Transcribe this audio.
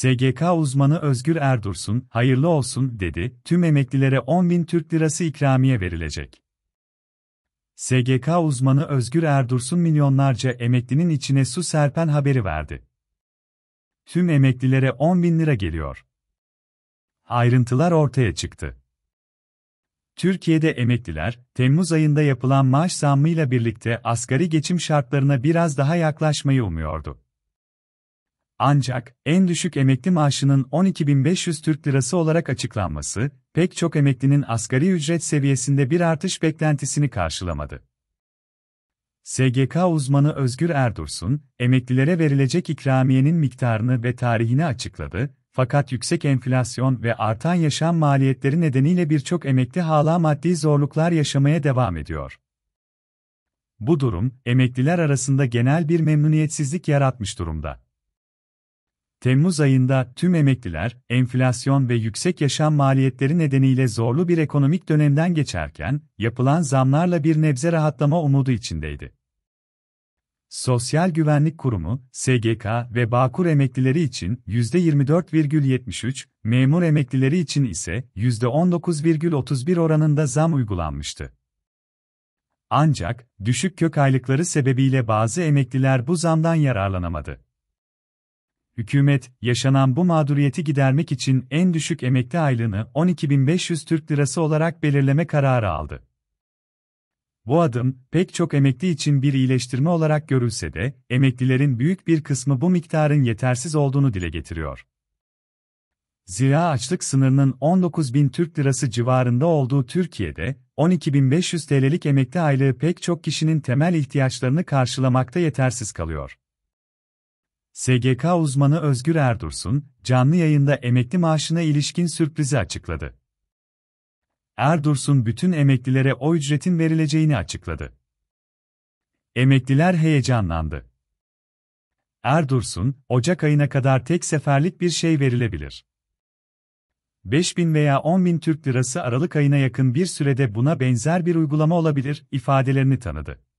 SGK uzmanı Özgür Erdursun, hayırlı olsun, dedi, tüm emeklilere 10 bin Türk lirası ikramiye verilecek. SGK uzmanı Özgür Erdursun milyonlarca emeklinin içine su serpen haberi verdi. Tüm emeklilere 10 bin lira geliyor. Ayrıntılar ortaya çıktı. Türkiye'de emekliler, Temmuz ayında yapılan maaş zammıyla birlikte asgari geçim şartlarına biraz daha yaklaşmayı umuyordu. Ancak en düşük emekli maaşının 12.500 Türk Lirası olarak açıklanması, pek çok emeklinin asgari ücret seviyesinde bir artış beklentisini karşılamadı. SGK uzmanı Özgür Erdursun, emeklilere verilecek ikramiyenin miktarını ve tarihini açıkladı, fakat yüksek enflasyon ve artan yaşam maliyetleri nedeniyle birçok emekli hala maddi zorluklar yaşamaya devam ediyor. Bu durum, emekliler arasında genel bir memnuniyetsizlik yaratmış durumda. Temmuz ayında tüm emekliler enflasyon ve yüksek yaşam maliyetleri nedeniyle zorlu bir ekonomik dönemden geçerken yapılan zamlarla bir nebze rahatlama umudu içindeydi. Sosyal Güvenlik Kurumu, SGK ve Bağkur emeklileri için %24,73, memur emeklileri için ise %19,31 oranında zam uygulanmıştı. Ancak düşük kök aylıkları sebebiyle bazı emekliler bu zamdan yararlanamadı hükümet, yaşanan bu mağduriyeti gidermek için en düşük emekli aylığını 12.500 Türk Lirası olarak belirleme kararı aldı. Bu adım, pek çok emekli için bir iyileştirme olarak görülse de, emeklilerin büyük bir kısmı bu miktarın yetersiz olduğunu dile getiriyor. Zira açlık sınırının 19.000 Türk Lirası civarında olduğu Türkiye'de, 12.500 TL'lik emekli aylığı pek çok kişinin temel ihtiyaçlarını karşılamakta yetersiz kalıyor. SGK uzmanı Özgür Erdursun, canlı yayında emekli maaşına ilişkin sürprizi açıkladı. Erdursun bütün emeklilere o ücretin verileceğini açıkladı. Emekliler heyecanlandı. Erdursun, Ocak ayına kadar tek seferlik bir şey verilebilir. 5000 veya 10.000 Türk Lirası Aralık ayına yakın bir sürede buna benzer bir uygulama olabilir ifadelerini tanıdı.